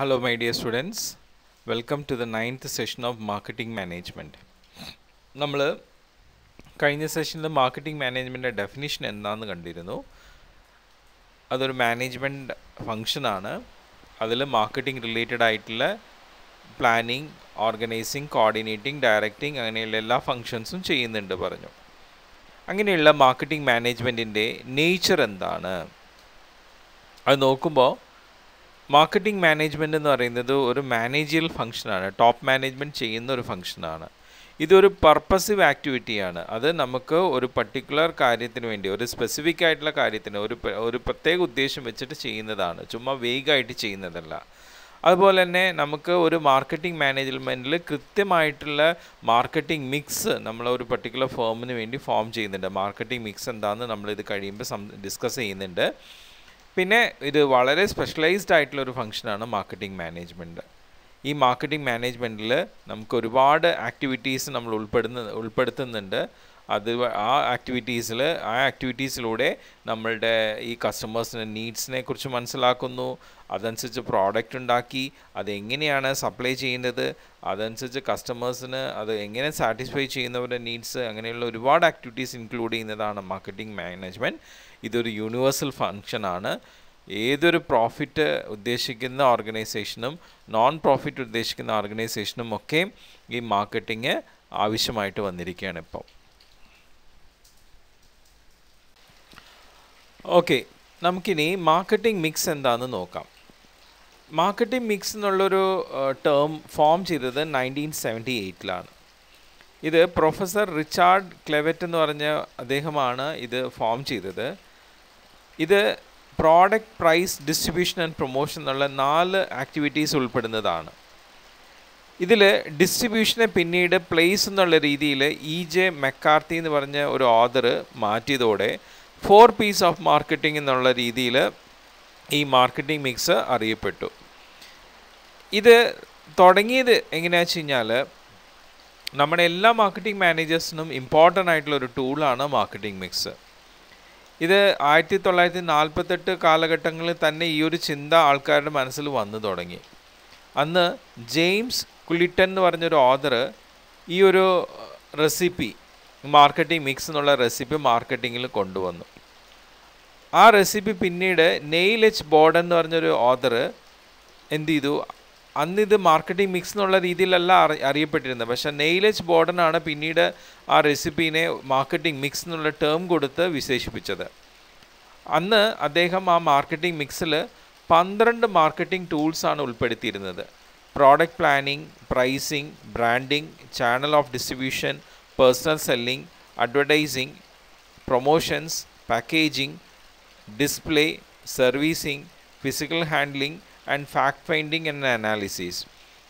Hello my dear students, welcome to the ninth session of marketing Management. നമ്മൾ കഴിഞ്ഞ സെഷനിൽ marketing മാനേജ്മെൻറ്റിൻ്റെ definition എന്താണെന്ന് കണ്ടിരുന്നു അതൊരു മാനേജ്മെൻറ്റ് ഫങ്ഷനാണ് അതിൽ മാർക്കറ്റിംഗ് റിലേറ്റഡ് ആയിട്ടുള്ള പ്ലാനിങ് ഓർഗനൈസിങ് കോർഡിനേറ്റിംഗ് ഡയറക്റ്റിംഗ് അങ്ങനെയുള്ള എല്ലാ ഫങ്ഷൻസും ചെയ്യുന്നുണ്ട് പറഞ്ഞു അങ്ങനെയുള്ള മാർക്കറ്റിംഗ് മാനേജ്മെൻറ്റിൻ്റെ നേച്ചർ എന്താണ് അത് നോക്കുമ്പോൾ മാർക്കറ്റിംഗ് മാനേജ്മെൻ്റ് എന്ന് പറയുന്നത് ഒരു മാനേജിയൽ ഫംഗ്ഷനാണ് ടോപ്പ് മാനേജ്മെൻറ്റ് ചെയ്യുന്ന ഒരു ഫംഗ്ഷനാണ് ഇതൊരു പർപ്പസീവ് ആക്ടിവിറ്റിയാണ് അത് നമുക്ക് ഒരു പർട്ടിക്കുലർ കാര്യത്തിന് വേണ്ടി ഒരു സ്പെസിഫിക് ആയിട്ടുള്ള കാര്യത്തിന് ഒരു ഒരു പ്രത്യേക ഉദ്ദേശം വെച്ചിട്ട് ചെയ്യുന്നതാണ് ചുമ്മാ വേഗമായിട്ട് ചെയ്യുന്നതല്ല അതുപോലെ തന്നെ നമുക്ക് ഒരു മാർക്കറ്റിംഗ് മാനേജ്മെൻറ്റിൽ കൃത്യമായിട്ടുള്ള മാർക്കറ്റിംഗ് മിക്സ് നമ്മൾ ഒരു പർട്ടിക്കുലർ ഫേമിന് വേണ്ടി ഫോം ചെയ്യുന്നുണ്ട് മാർക്കറ്റിംഗ് മിക്സ് എന്താണെന്ന് നമ്മളിത് കഴിയുമ്പോൾ സം ഡിസ്കസ് ചെയ്യുന്നുണ്ട് പിന്നെ ഇത് വളരെ സ്പെഷ്യലൈസ്ഡ് ആയിട്ടുള്ള ഒരു ഫംഗ്ഷനാണ് മാർക്കറ്റിംഗ് മാനേജ്മെൻറ്റ് ഈ മാർക്കറ്റിംഗ് മാനേജ്മെൻറ്റിൽ നമുക്ക് ഒരുപാട് ആക്ടിവിറ്റീസ് നമ്മൾ ഉൾപ്പെടുന്ന ഉൾപ്പെടുത്തുന്നുണ്ട് അത് ആ ആക്ടിവിറ്റീസിൽ ആ ആക്ടിവിറ്റീസിലൂടെ നമ്മളുടെ ഈ കസ്റ്റമേഴ്സിൻ്റെ നീഡ്സിനെ കുറിച്ച് മനസ്സിലാക്കുന്നു അതനുസരിച്ച് പ്രോഡക്റ്റ് ഉണ്ടാക്കി അതെങ്ങനെയാണ് സപ്ലൈ ചെയ്യേണ്ടത് അതനുസരിച്ച് കസ്റ്റമേഴ്സിന് അത് എങ്ങനെ സാറ്റിസ്ഫൈ ചെയ്യുന്നവരുടെ നീഡ്സ് അങ്ങനെയുള്ള ഒരുപാട് ആക്ടിവിറ്റീസ് ഇൻക്ലൂഡ് ചെയ്യുന്നതാണ് മാർക്കറ്റിംഗ് മാനേജ്മെൻറ്റ് ഇതൊരു യൂണിവേഴ്സൽ ഫങ്ഷനാണ് ഏതൊരു പ്രോഫിറ്റ് ഉദ്ദേശിക്കുന്ന ഓർഗനൈസേഷനും നോൺ പ്രോഫിറ്റ് ഉദ്ദേശിക്കുന്ന ഓർഗനൈസേഷനും ഒക്കെ ഈ മാർക്കറ്റിംഗ് ആവശ്യമായിട്ട് വന്നിരിക്കുകയാണ് ഇപ്പം ഓക്കെ നമുക്കിനി മാർക്കറ്റിംഗ് മിക്സ് എന്താണെന്ന് നോക്കാം മാർക്കറ്റിംഗ് മിക്സ് എന്നുള്ളൊരു ടേം ഫോം ചെയ്തത് നയൻറ്റീൻ സെവൻറ്റി എയ്റ്റിലാണ് ഇത് പ്രൊഫസർ റിച്ചാർഡ് ക്ലെവറ്റ് എന്ന് പറഞ്ഞ അദ്ദേഹമാണ് ഇത് ഫോം ചെയ്തത് ഇത് product price distribution and promotion എന്നുള്ള നാല് ആക്ടിവിറ്റീസ് ഉൾപ്പെടുന്നതാണ് ഇതിൽ ഡിസ്ട്രിബ്യൂഷനെ പിന്നീട് പ്ലേസ് എന്നുള്ള രീതിയിൽ ഇ ജെ മെക്കാർത്തി എന്ന് പറഞ്ഞ ഒരു ഓദർ മാറ്റിയതോടെ ഫോർ പീസ് ഓഫ് മാർക്കറ്റിംഗ് എന്നുള്ള രീതിയിൽ ഈ മാർക്കറ്റിംഗ് മിക്സ് അറിയപ്പെട്ടു ഇത് തുടങ്ങിയത് എങ്ങനെയാണെന്ന് വെച്ച് കഴിഞ്ഞാൽ നമ്മുടെ എല്ലാ മാർക്കറ്റിംഗ് മാനേജേഴ്സിനും ഇമ്പോർട്ടൻ്റ് ആയിട്ടുള്ള ഒരു ടൂളാണ് മാർക്കറ്റിംഗ് മിക്സ് ഇത് ആയിരത്തി തൊള്ളായിരത്തി നാൽപ്പത്തെട്ട് കാലഘട്ടങ്ങളിൽ തന്നെ ഈ ഒരു ചിന്ത ആൾക്കാരുടെ മനസ്സിൽ വന്നു തുടങ്ങി അന്ന് ജെയിംസ് കുലിട്ടൻ എന്ന് പറഞ്ഞൊരു ഓദർ ഈ ഒരു റെസിപ്പി മാർക്കറ്റിംഗ് മിക്സ് എന്നുള്ള റെസിപ്പി മാർക്കറ്റിങ്ങിൽ കൊണ്ടുവന്നു ആ റെസിപ്പി പിന്നീട് നെയിൽ എച്ച് ബോർഡ് എന്ന് പറഞ്ഞൊരു ഓദർ എന്ത് ചെയ്തു അന്ന് ഇത് മാർക്കറ്റിംഗ് മിക്സ് എന്നുള്ള രീതിയിലല്ല അറി അറിയപ്പെട്ടിരുന്നത് പക്ഷേ നെയിലജ് ബോർഡനാണ് പിന്നീട് ആ റെസിപ്പീനെ മാർക്കറ്റിംഗ് മിക്സ് എന്നുള്ള ടേം കൊടുത്ത് വിശേഷിപ്പിച്ചത് അന്ന് അദ്ദേഹം ആ മാർക്കറ്റിംഗ് മിക്സിൽ പന്ത്രണ്ട് മാർക്കറ്റിംഗ് ടൂൾസാണ് ഉൾപ്പെടുത്തിയിരുന്നത് product planning pricing branding channel of distribution personal selling, advertising, promotions, packaging, display, servicing physical handling and fact finding and analysis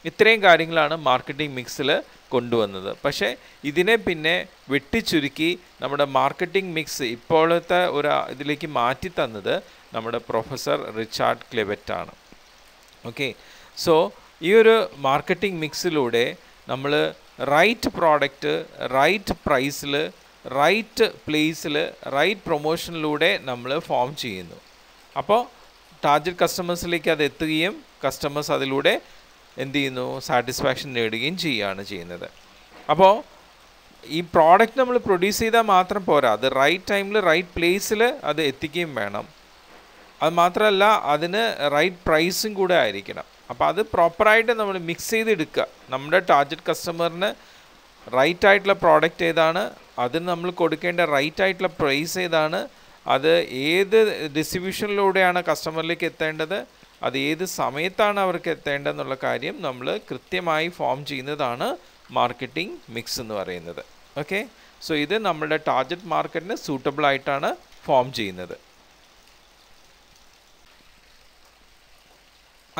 ഇത്രയും കാര്യങ്ങളാണ് മാർക്കറ്റിംഗ് മിക്സിൽ കൊണ്ടുവന്നത് പക്ഷേ ഇതിനെ പിന്നെ വെട്ടിച്ചുരുക്കി നമ്മുടെ മാർക്കറ്റിംഗ് മിക്സ് ഇപ്പോഴത്തെ ഒരു ഇതിലേക്ക് മാറ്റി തന്നത് നമ്മുടെ പ്രൊഫസർ റിച്ചാർഡ് ക്ലെവറ്റാണ് ഓക്കെ സോ ഈ ഒരു മാർക്കറ്റിംഗ് മിക്സിലൂടെ നമ്മൾ റൈറ്റ് പ്രോഡക്റ്റ് റൈറ്റ് പ്രൈസിൽ റൈറ്റ് പ്ലേസിൽ റൈറ്റ് പ്രൊമോഷനിലൂടെ നമ്മൾ ഫോം ചെയ്യുന്നു അപ്പോൾ ടാർജറ്റ് കസ്റ്റമേഴ്സിലേക്ക് അത് എത്തുകയും കസ്റ്റമേഴ്സ് അതിലൂടെ എന്ത് ചെയ്യുന്നു സാറ്റിസ്ഫാക്ഷൻ നേടുകയും ചെയ്യുകയാണ് ചെയ്യുന്നത് അപ്പോൾ ഈ പ്രോഡക്റ്റ് നമ്മൾ പ്രൊഡ്യൂസ് ചെയ്താൽ മാത്രം പോരാ അത് റൈറ്റ് ടൈമിൽ റൈറ്റ് പ്ലേസിൽ അത് എത്തിക്കുകയും വേണം അത് മാത്രമല്ല അതിന് റൈറ്റ് പ്രൈസും കൂടെ ആയിരിക്കണം അപ്പോൾ അത് പ്രോപ്പറായിട്ട് നമ്മൾ മിക്സ് ചെയ്തെടുക്കുക നമ്മുടെ ടാർജറ്റ് കസ്റ്റമറിന് റൈറ്റ് ആയിട്ടുള്ള പ്രോഡക്റ്റ് ഏതാണ് അതിന് നമ്മൾ കൊടുക്കേണ്ട റൈറ്റ് ആയിട്ടുള്ള പ്രൈസ് ഏതാണ് അത് ഏത് ഡിസ്ട്രിബ്യൂഷനിലൂടെയാണ് കസ്റ്റമറിലേക്ക് എത്തേണ്ടത് അത് ഏത് സമയത്താണ് അവർക്ക് എത്തേണ്ടതെന്നുള്ള കാര്യം നമ്മൾ കൃത്യമായി ഫോം ചെയ്യുന്നതാണ് മാർക്കറ്റിംഗ് മിക്സ് എന്ന് പറയുന്നത് ഓക്കെ സോ ഇത് നമ്മളുടെ ടാർജറ്റ് മാർക്കറ്റിന് സൂട്ടബിൾ ആയിട്ടാണ് ഫോം ചെയ്യുന്നത്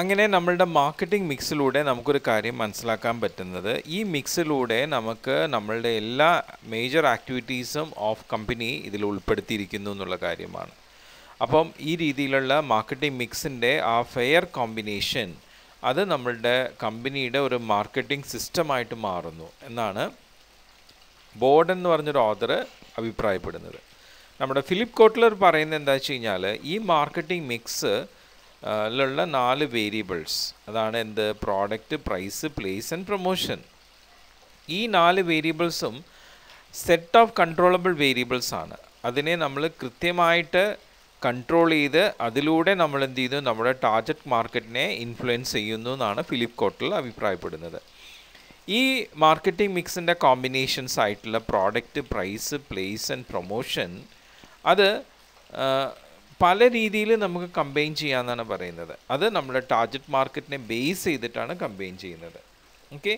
അങ്ങനെ നമ്മളുടെ മാർക്കറ്റിംഗ് മിക്സിലൂടെ നമുക്കൊരു കാര്യം മനസ്സിലാക്കാൻ പറ്റുന്നത് ഈ മിക്സിലൂടെ നമുക്ക് നമ്മളുടെ എല്ലാ മേജർ ആക്ടിവിറ്റീസും ഓഫ് കമ്പനി ഇതിൽ ഉൾപ്പെടുത്തിയിരിക്കുന്നു എന്നുള്ള കാര്യമാണ് അപ്പം ഈ രീതിയിലുള്ള മാർക്കറ്റിംഗ് മിക്സിൻ്റെ ആ ഫെയർ കോമ്പിനേഷൻ അത് നമ്മളുടെ കമ്പനിയുടെ ഒരു മാർക്കറ്റിംഗ് സിസ്റ്റമായിട്ട് മാറുന്നു എന്നാണ് ബോർഡ് എന്ന് പറഞ്ഞൊരു ഓദർ അഭിപ്രായപ്പെടുന്നത് നമ്മുടെ ഫിലിപ്പ് കോട്ട്ലർ പറയുന്നത് എന്താ വെച്ച് കഴിഞ്ഞാൽ ഈ മാർക്കറ്റിംഗ് മിക്സ് ലുള്ള നാല് വേരിയബിൾസ് അതാണ് എന്ത് product price place and promotion ഈ നാല് വേരിയബിൾസും സെറ്റ് ഓഫ് കൺട്രോളബിൾ വേരിയബിൾസ് ആണ് അതിനെ നമ്മൾ കൃത്യമായിട്ട് കൺട്രോൾ ചെയ്ത് അതിലൂടെ നമ്മൾ എന്ത് ചെയ്യുന്നു നമ്മുടെ ടാർജറ്റ് മാർക്കറ്റിനെ ഇൻഫ്ലുവൻസ് ചെയ്യുന്നു എന്നാണ് ഫിലിപ്പ് കോട്ടൽ അഭിപ്രായപ്പെടുന്നത് ഈ മാർക്കറ്റിംഗ് മിക്സിൻ്റെ കോമ്പിനേഷൻസ് ആയിട്ടുള്ള product price place and promotion അത് പല രീതിയിൽ നമുക്ക് കമ്പയിൻ ചെയ്യാമെന്നാണ് പറയുന്നത് അത് നമ്മുടെ ടാർജറ്റ് മാർക്കറ്റിനെ ബേസ് ചെയ്തിട്ടാണ് കമ്പയിൻ ചെയ്യുന്നത് ഓക്കെ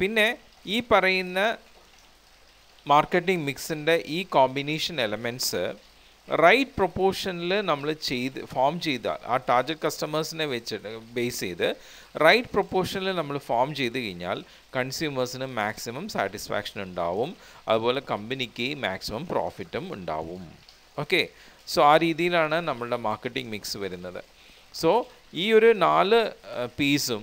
പിന്നെ ഈ പറയുന്ന മാർക്കറ്റിംഗ് മിക്സിൻ്റെ ഈ കോമ്പിനേഷൻ എലമെൻറ്റ്സ് റൈറ്റ് പ്രൊപ്പോർഷനിൽ നമ്മൾ ചെയ്ത് ഫോം ചെയ്താൽ ആ ടാർജറ്റ് കസ്റ്റമേഴ്സിനെ വെച്ചിട്ട് ബേസ് ചെയ്ത് റൈറ്റ് പ്രൊപ്പോർഷനിൽ നമ്മൾ ഫോം ചെയ്ത് കഴിഞ്ഞാൽ കൺസ്യൂമേഴ്സിന് മാക്സിമം സാറ്റിസ്ഫാക്ഷൻ ഉണ്ടാവും അതുപോലെ കമ്പനിക്ക് മാക്സിമം പ്രോഫിറ്റും ഉണ്ടാവും ഓക്കെ സോ ആ രീതിയിലാണ് നമ്മളുടെ മാർക്കറ്റിംഗ് മിക്സ് വരുന്നത് സോ ഈ ഒരു നാല് പീസും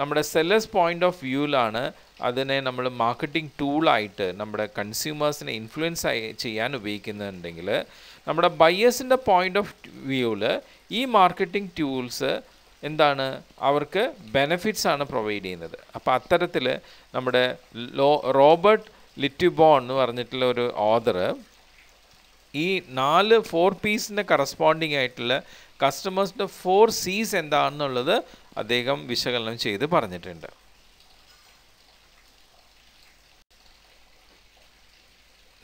നമ്മുടെ സെല്ലേഴ്സ് പോയിൻ്റ് ഓഫ് വ്യൂവിലാണ് അതിനെ നമ്മൾ മാർക്കറ്റിംഗ് ടൂളായിട്ട് നമ്മുടെ കൺസ്യൂമേഴ്സിനെ ഇൻഫ്ലുവൻസ് ചെയ്യാൻ ഉപയോഗിക്കുന്നുണ്ടെങ്കിൽ നമ്മുടെ ബയ്യേഴ്സിൻ്റെ പോയിൻ്റ് ഓഫ് വ്യൂവിൽ ഈ മാർക്കറ്റിംഗ് ടൂൾസ് എന്താണ് അവർക്ക് ബെനഫിറ്റ്സ് ആണ് പ്രൊവൈഡ് ചെയ്യുന്നത് അപ്പോൾ അത്തരത്തിൽ നമ്മുടെ ലോ റോബർട്ട് ലിറ്റുബോൺ എന്ന് പറഞ്ഞിട്ടുള്ള ഒരു ഓദർ ഈ നാല് ഫോർ പീസിൻ്റെ കറസ്പോണ്ടിങ് ആയിട്ടുള്ള കസ്റ്റമേഴ്സിൻ്റെ ഫോർ സീസ് എന്താണെന്നുള്ളത് അദ്ദേഹം വിശകലനം ചെയ്ത് പറഞ്ഞിട്ടുണ്ട്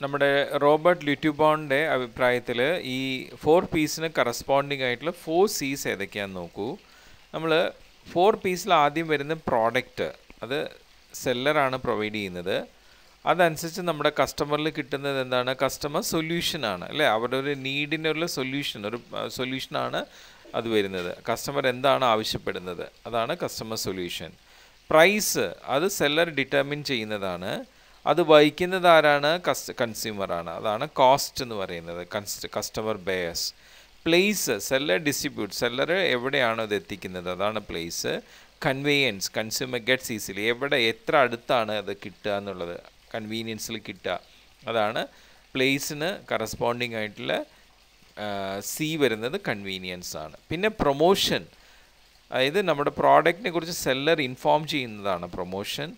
നമ്മുടെ റോബർട്ട് ലിറ്റുബോണിൻ്റെ അഭിപ്രായത്തിൽ ഈ ഫോർ പീസിന് കറസ്പോണ്ടിങ് ആയിട്ടുള്ള ഫോർ സീസ് ഏതൊക്കെയാന്ന് നോക്കൂ നമ്മൾ ഫോർ പീസിൽ ആദ്യം വരുന്ന പ്രോഡക്റ്റ് അത് സെല്ലറാണ് പ്രൊവൈഡ് ചെയ്യുന്നത് അതനുസരിച്ച് നമ്മുടെ കസ്റ്റമറിൽ കിട്ടുന്നത് എന്താണ് കസ്റ്റമർ സൊല്യൂഷനാണ് അല്ലേ അവരുടെ ഒരു നീഡിനുള്ള സൊല്യൂഷൻ ഒരു സൊല്യൂഷനാണ് അത് വരുന്നത് കസ്റ്റമർ എന്താണ് ആവശ്യപ്പെടുന്നത് അതാണ് കസ്റ്റമർ സൊല്യൂഷൻ പ്രൈസ് അത് സെല്ലർ ഡിറ്റർമിൻ ചെയ്യുന്നതാണ് അത് വഹിക്കുന്നത് ആരാണ് കൺസ്യൂമറാണ് അതാണ് കോസ്റ്റ് എന്ന് പറയുന്നത് customer base place seller distribute seller എവിടെയാണോ ഇത് എത്തിക്കുന്നത് അതാണ് place conveyance consumer gets easily എവിടെ എത്ര അടുത്താണ് അത് കിട്ടുക എന്നുള്ളത് കൺവീനിയൻസിൽ കിട്ടുക അതാണ് പ്ലേസിന് കറസ്പോണ്ടിങ് ആയിട്ടുള്ള സി വരുന്നത് കൺവീനിയൻസ് ആണ് പിന്നെ പ്രൊമോഷൻ അതായത് നമ്മുടെ പ്രോഡക്റ്റിനെ കുറിച്ച് സെല്ലർ ഇൻഫോം ചെയ്യുന്നതാണ് പ്രൊമോഷൻ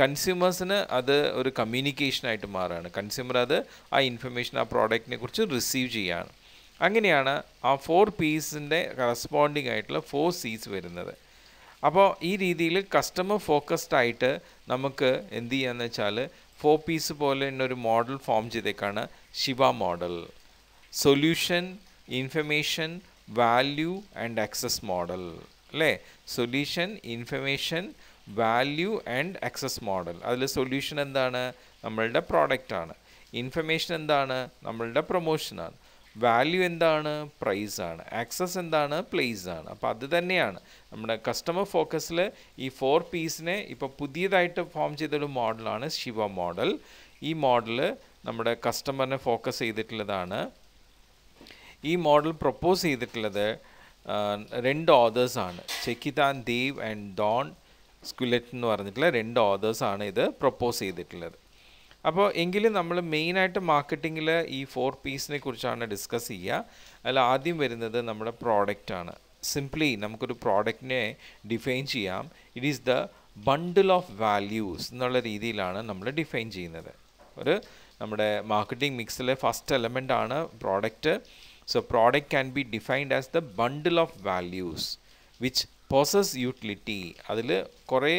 കൺസ്യൂമേഴ്സിന് അത് ഒരു കമ്മ്യൂണിക്കേഷനായിട്ട് മാറുകയാണ് കൺസ്യൂമർ അത് ആ ഇൻഫർമേഷൻ ആ പ്രോഡക്റ്റിനെ കുറിച്ച് റിസീവ് ചെയ്യുകയാണ് അങ്ങനെയാണ് ആ ഫോർ പീസിൻ്റെ കറസ്പോണ്ടിങ് ആയിട്ടുള്ള ഫോർ സീസ് വരുന്നത് അപ്പോൾ ഈ രീതിയിൽ കസ്റ്റമർ ഫോക്കസ്ഡ് ആയിട്ട് നമുക്ക് എന്ത് ചെയ്യാന്ന് വെച്ചാൽ ഫോർ പീസ് പോലെ ഒരു മോഡൽ ഫോം ചെയ്തേക്കാണ് SIVA model solution information value and access model അല്ലേ solution information value and access model അതിൽ സൊല്യൂഷൻ എന്താണ് നമ്മളുടെ പ്രോഡക്റ്റാണ് ഇൻഫർമേഷൻ എന്താണ് നമ്മളുടെ പ്രൊമോഷനാണ് വാല്യൂ എന്താണ് പ്രൈസ് ആണ് ആക്സസ് എന്താണ് പ്ലേസ് ആണ് അപ്പോൾ അത് തന്നെയാണ് നമ്മുടെ കസ്റ്റമർ ഫോക്കസിൽ ഈ ഫോർ പീസിനെ ഇപ്പോൾ പുതിയതായിട്ട് ഫോം ചെയ്തൊരു മോഡലാണ് ശിവ മോഡൽ ഈ മോഡൽ നമ്മുടെ കസ്റ്റമറിനെ ഫോക്കസ് ചെയ്തിട്ടുള്ളതാണ് ഈ മോഡൽ പ്രപ്പോസ് ചെയ്തിട്ടുള്ളത് രണ്ട് ഓതേഴ്സാണ് Chekitan Dev and Don Schultz എന്ന് പറഞ്ഞിട്ടുള്ള രണ്ട് ഓതേഴ്സാണ് ഇത് പ്രപ്പോസ് ചെയ്തിട്ടുള്ളത് അപ്പോൾ എങ്കിലും നമ്മൾ മെയിനായിട്ട് മാർക്കറ്റിങ്ങിൽ ഈ ഫോർ പീസിനെ കുറിച്ചാണ് ഡിസ്കസ് ചെയ്യുക അതിൽ ആദ്യം വരുന്നത് നമ്മുടെ പ്രോഡക്റ്റാണ് സിംപ്ലി നമുക്കൊരു പ്രോഡക്റ്റിനെ ഡിഫൈൻ ചെയ്യാം it is the bundle of values എന്നുള്ള രീതിയിലാണ് നമ്മൾ ഡിഫൈൻ ചെയ്യുന്നത് ഒരു നമ്മുടെ മാർക്കറ്റിംഗ് മിക്സിലെ ഫസ്റ്റ് എലമെൻ്റ് ആണ് product so product can be defined as the bundle of values which possess utility അതിൽ കുറേ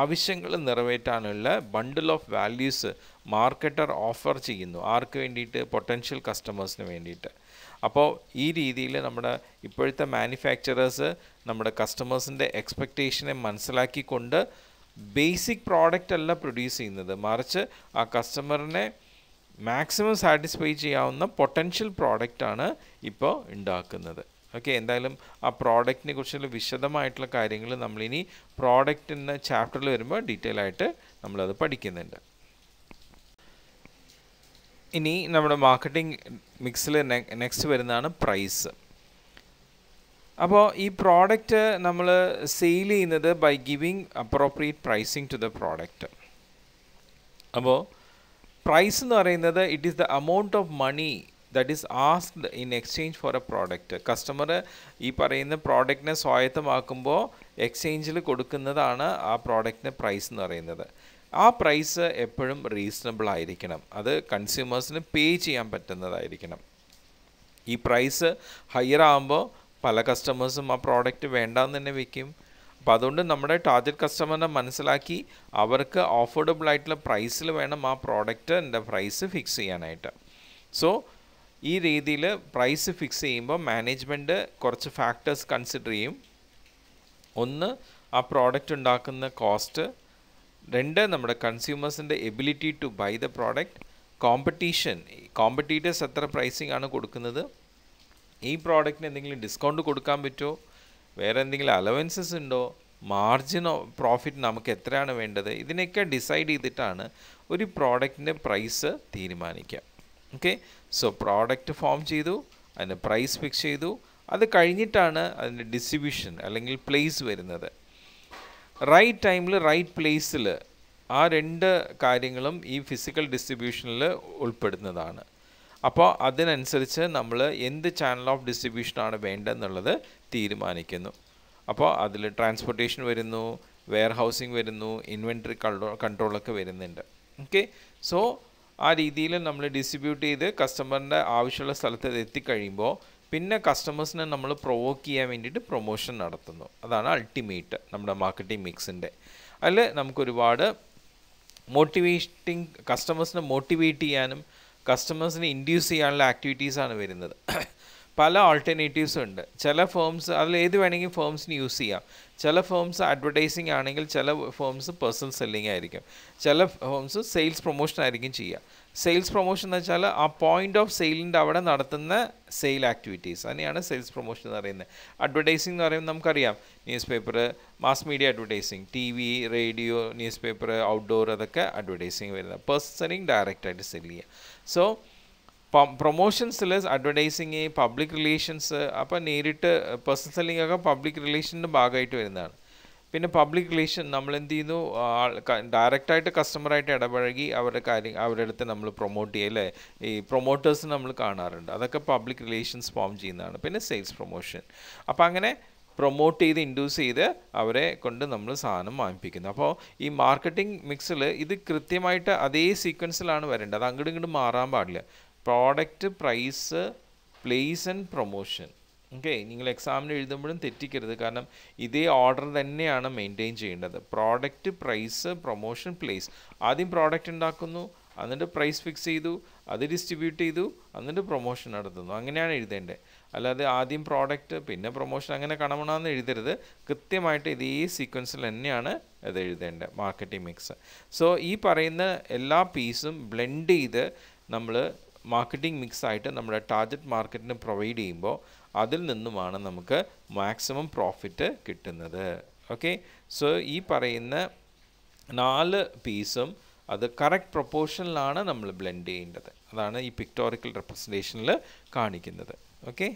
ആവശ്യങ്ങൾ നിറവേറ്റാനുള്ള bundle of values marketer offer ചെയ്യുന്നു ആർക്ക് വേണ്ടിയിട്ട് പൊട്ടൻഷ്യൽ കസ്റ്റമേഴ്സിന് വേണ്ടിയിട്ട് അപ്പോൾ ഈ രീതിയിൽ നമ്മുടെ ഇപ്പോഴത്തെ മാനുഫാക്ചറേഴ്സ് നമ്മുടെ കസ്റ്റമേഴ്സിൻ്റെ എക്സ്പെക്റ്റേഷനെ മനസ്സിലാക്കിക്കൊണ്ട് ബേസിക് പ്രോഡക്റ്റ് അല്ല പ്രൊഡ്യൂസ് ചെയ്യുന്നത് മറിച്ച് ആ കസ്റ്റമറിനെ മാക്സിമം സാറ്റിസ്ഫൈ ചെയ്യാവുന്ന പൊട്ടൻഷ്യൽ പ്രോഡക്റ്റാണ് ഇപ്പോൾ ഉണ്ടാക്കുന്നത് ഓക്കെ എന്തായാലും ആ പ്രോഡക്റ്റിനെ കുറിച്ചുള്ള വിശദമായിട്ടുള്ള കാര്യങ്ങൾ നമ്മളിനി പ്രോഡക്റ്റ് എന്ന ചാപ്റ്ററിൽ വരുമ്പോൾ ഡീറ്റെയിൽ ആയിട്ട് നമ്മളത് പഠിക്കുന്നുണ്ട് ഇനി നമ്മുടെ മാർക്കറ്റിംഗ് മിക്സിൽ നെക്സ്റ്റ് വരുന്നതാണ് പ്രൈസ് അപ്പോൾ ഈ പ്രോഡക്റ്റ് നമ്മൾ സെയിൽ ചെയ്യുന്നത് by giving appropriate pricing to the product അപ്പോൾ പ്രൈസ് എന്ന് പറയുന്നത് it is the amount of money that is asked in exchange for a product customer ഈ പറയുന്ന പ്രോഡക്റ്റിനെ സ്വായത്തമാക്കുമ്പോൾ എക്സ്ചേഞ്ചിൽ കൊടുക്കുന്നതാണ് ആ പ്രോഡക്റ്റിൻ്റെ പ്രൈസ് എന്ന് പറയുന്നത് ആ പ്രൈസ് എപ്പോഴും റീസണബിൾ ആയിരിക്കണം അത് കൺസ്യൂമേഴ്സിന് പേ ചെയ്യാൻ പറ്റുന്നതായിരിക്കണം ഈ പ്രൈസ് ഹയർ ആകുമ്പോൾ പല കസ്റ്റമേഴ്സും ആ പ്രോഡക്റ്റ് വേണ്ടാന്ന് തന്നെ വയ്ക്കും അപ്പോൾ അതുകൊണ്ട് നമ്മുടെ ടാർജറ്റ് കസ്റ്റമറിനെ മനസ്സിലാക്കി അവർക്ക് അഫോർഡബിൾ ആയിട്ടുള്ള പ്രൈസിൽ വേണം ആ പ്രോഡക്റ്റിൻ്റെ പ്രൈസ് ഫിക്സ് ചെയ്യാനായിട്ട് സോ ഈ രീതിയിൽ പ്രൈസ് ഫിക്സ് ചെയ്യുമ്പോൾ മാനേജ്മെൻറ്റ് കുറച്ച് ഫാക്ടേഴ്സ് കൺസിഡർ ചെയ്യും ഒന്ന് ആ പ്രോഡക്റ്റ് ഉണ്ടാക്കുന്ന കോസ്റ്റ് രണ്ട് നമ്മുടെ കൺസ്യൂമേഴ്സിൻ്റെ ability to buy the product competition competitors എത്ര പ്രൈസിംഗ് ആണ് കൊടുക്കുന്നത് ഈ പ്രോഡക്റ്റിന് എന്തെങ്കിലും ഡിസ്കൗണ്ട് കൊടുക്കാൻ പറ്റുമോ വേറെ എന്തെങ്കിലും അലവൻസസ് ഉണ്ടോ മാർജിൻ പ്രോഫിറ്റ് നമുക്ക് എത്രയാണ് വേണ്ടത് ഇതിനൊക്കെ ഡിസൈഡ് ചെയ്തിട്ടാണ് ഒരു പ്രോഡക്റ്റിൻ്റെ പ്രൈസ് തീരുമാനിക്കുക ഓക്കെ സോ പ്രോഡക്റ്റ് ഫോം ചെയ്തു അതിൻ്റെ പ്രൈസ് ഫിക്സ് ചെയ്തു അത് കഴിഞ്ഞിട്ടാണ് അതിൻ്റെ ഡിസ്ട്രിബ്യൂഷൻ അല്ലെങ്കിൽ പ്ലേസ് വരുന്നത് റൈറ്റ് ടൈമിൽ റൈറ്റ് പ്ലേസിൽ ആ രണ്ട് കാര്യങ്ങളും ഈ ഫിസിക്കൽ ഡിസ്ട്രിബ്യൂഷനിൽ ഉൾപ്പെടുന്നതാണ് അപ്പോൾ അതിനനുസരിച്ച് നമ്മൾ എന്ത് ചാനൽ ഓഫ് ഡിസ്ട്രിബ്യൂഷനാണ് വേണ്ടതെന്നുള്ളത് തീരുമാനിക്കുന്നു അപ്പോൾ അതിൽ ട്രാൻസ്പോർട്ടേഷൻ വരുന്നു വെയർ ഹൗസിംഗ് വരുന്നു ഇൻവെൻട്രി കൺട്രോളൊക്കെ വരുന്നുണ്ട് ഓക്കെ സോ ആ രീതിയിൽ നമ്മൾ ഡിസ്ട്രിബ്യൂട്ട് ചെയ്ത് കസ്റ്റമറിൻ്റെ ആവശ്യമുള്ള സ്ഥലത്ത് എത്തിക്കഴിയുമ്പോൾ പിന്നെ കസ്റ്റമേഴ്സിനെ നമ്മൾ പ്രൊവോക്ക് ചെയ്യാൻ വേണ്ടിയിട്ട് പ്രൊമോഷൻ നടത്തുന്നു അതാണ് അൾട്ടിമേറ്റ് നമ്മുടെ മാർക്കറ്റിംഗ് മിക്സിൻ്റെ അതിൽ നമുക്കൊരുപാട് മോട്ടിവേറ്റിംഗ് കസ്റ്റമേഴ്സിനെ മോട്ടിവേറ്റ് ചെയ്യാനും കസ്റ്റമേഴ്സിനെ ഇൻഡ്യൂസ് ചെയ്യാനുള്ള ആക്ടിവിറ്റീസാണ് വരുന്നത് പല ആൾട്ടർനേറ്റീവ്സ് ഉണ്ട് ചില ഫേംസ് അതിൽ ഏത് വേണമെങ്കിലും ഫേംസിന് യൂസ് ചെയ്യാം ചില ഫേംസ് അഡ്വർടൈസിങ് ആണെങ്കിൽ ചില ഫേംസ് പേഴ്സണൽ സെല്ലിംഗ് ആയിരിക്കും ചില ഫേംസ് സെയിൽസ് പ്രൊമോഷൻ ആയിരിക്കും ചെയ്യുക സെയിൽസ് പ്രൊമോഷൻ എന്ന് വെച്ചാൽ ആ പോയിൻ്റ് ഓഫ് സെയിലിൻ്റെ അവിടെ നടത്തുന്ന സെയിൽ ആക്ടിവിറ്റീസ് തന്നെയാണ് സെയിൽസ് പ്രൊമോഷൻ എന്ന് പറയുന്നത് അഡ്വർടൈസിംഗ് എന്ന് പറയുമ്പോൾ നമുക്കറിയാം newspaper mass media advertising T V radio newspaper outdoor അതൊക്കെ അഡ്വർടൈസിങ് വരുന്നത് പേഴ്സണിങ് ഡയറക്റ്റായിട്ട് സെല്ല് ചെയ്യുക സോ പ്രൊമോഷൻസിൽ അഡ്വർടൈസിങ് പബ്ലിക് റിലേഷൻസ് അപ്പം നേരിട്ട് പേഴ്സണൽ സെല്ലിംഗ് ഒക്കെ പബ്ലിക് റിലേഷൻ്റെ ഭാഗമായിട്ട് വരുന്നതാണ് പിന്നെ പബ്ലിക് റിലേഷൻ നമ്മൾ എന്ത് ചെയ്യുന്നു ഡയറക്റ്റായിട്ട് കസ്റ്റമറായിട്ട് ഇടപഴകി അവരുടെ കാര്യം അവരുടെ അടുത്ത് നമ്മൾ പ്രൊമോട്ട് ചെയ്യുക അല്ലേ ഈ പ്രൊമോട്ടേഴ്സ് നമ്മൾ കാണാറുണ്ട് അതൊക്കെ പബ്ലിക് റിലേഷൻസ് ഫോം ചെയ്യുന്നതാണ് പിന്നെ സെയിൽസ് പ്രൊമോഷൻ അപ്പോൾ അങ്ങനെ പ്രൊമോട്ട് ചെയ്ത് ഇൻഡ്യൂസ് ചെയ്ത് അവരെ കൊണ്ട് നമ്മൾ സാധനം വാങ്ങിപ്പിക്കുന്നു അപ്പോൾ ഈ മാർക്കറ്റിംഗ് മിക്സിൽ ഇത് കൃത്യമായിട്ട് അതേ സീക്വൻസിലാണ് വരേണ്ടത് അത് അങ്ങോട്ടും ഇങ്ങോട്ടും മാറാൻ പാടില്ല product price place and promotion okay നിങ്ങൾ എക്സാമിന് എഴുതുമ്പോഴും തെറ്റിക്കരുത് കാരണം ഇതേ ഓർഡർ തന്നെയാണ് മെയിൻറ്റെയിൻ ചെയ്യേണ്ടത് പ്രോഡക്റ്റ് പ്രൈസ് പ്രൊമോഷൻ പ്ലേസ് ആദ്യം പ്രോഡക്റ്റ് ഉണ്ടാക്കുന്നു അതിൻ്റെ പ്രൈസ് ഫിക്സ് ചെയ്തു അത് ഡിസ്ട്രിബ്യൂട്ട് ചെയ്തു അതിൻ്റെ പ്രൊമോഷൻ നടത്തുന്നു അങ്ങനെയാണ് എഴുതേണ്ടത് അല്ലാതെ ആദ്യം പ്രോഡക്റ്റ് പിന്നെ പ്രൊമോഷൻ അങ്ങനെ കാണണമെന്ന് എഴുതരുത് കൃത്യമായിട്ട് ഇതേ സീക്വൻസിൽ തന്നെയാണ് അത് എഴുതേണ്ടത് മാർക്കറ്റിംഗ് മിക്സ് സോ ഈ പറയുന്ന എല്ലാ പീസും ബ്ലെൻഡ് ചെയ്ത് നമ്മൾ മാർക്കറ്റിംഗ് മിക്സ് ആയിട്ട് നമ്മുടെ ടാർഗറ്റ് മാർക്കറ്റിന് പ്രൊവൈഡ് ചെയ്യുമ്പോൾ അതിൽ നിന്നുമാണ് നമുക്ക് മാക്സിമം പ്രോഫിറ്റ് കിട്ടുന്നത് ഓക്കെ സോ ഈ പറയുന്ന നാല് പീസും അത് കറക്റ്റ് പ്രൊപ്പോർഷനിലാണ് നമ്മൾ ബ്ലെൻഡ് ചെയ്യേണ്ടത് അതാണ് ഈ പിക്ടോറിക്കൽ റെപ്രസെൻറ്റേഷനിൽ കാണിക്കുന്നത് ഓക്കെ